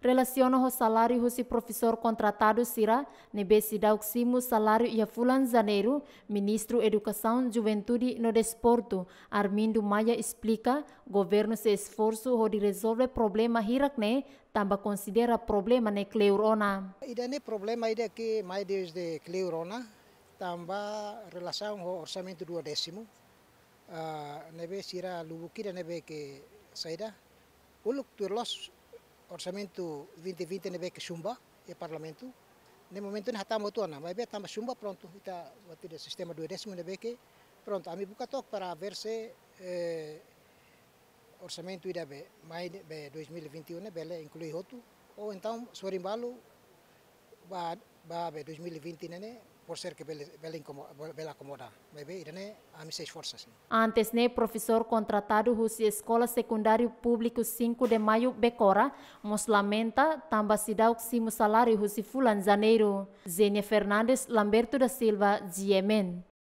Relaciono o salário do professor contratado será nebesidade simo salário e fulan janeiro, ministro Educação, Juventude no Desporto, Armindo Maia explica, governo se esforço de resolver problema hirakne, tamba considera problema ne cleurona. Ida ne problema ida que mais desde cleurona, tamba relação ao orçamento do décimo, uh, nebe sira lubukira nebe que saída, uluk turlos orçamento 2020 é que chumba e parlamento No momento ne hatamo tuana mas be tamba chumba pronto tá, ita o sistema do décimo nebe que pronto ami buka tok para ver se eh, orçamento irá bem, mai 2021 bele inclui hotu ou então sorimbalo ba por ser que a দুই তিনে Antes, né, professor contratado Rusi Escola Secundário Público 5 de Maio Becora, mos lamenta tamba sidauk simu salário Rusi Fulan Janeiro. Zene Fernandes, Lamberto da Silva, Diemen.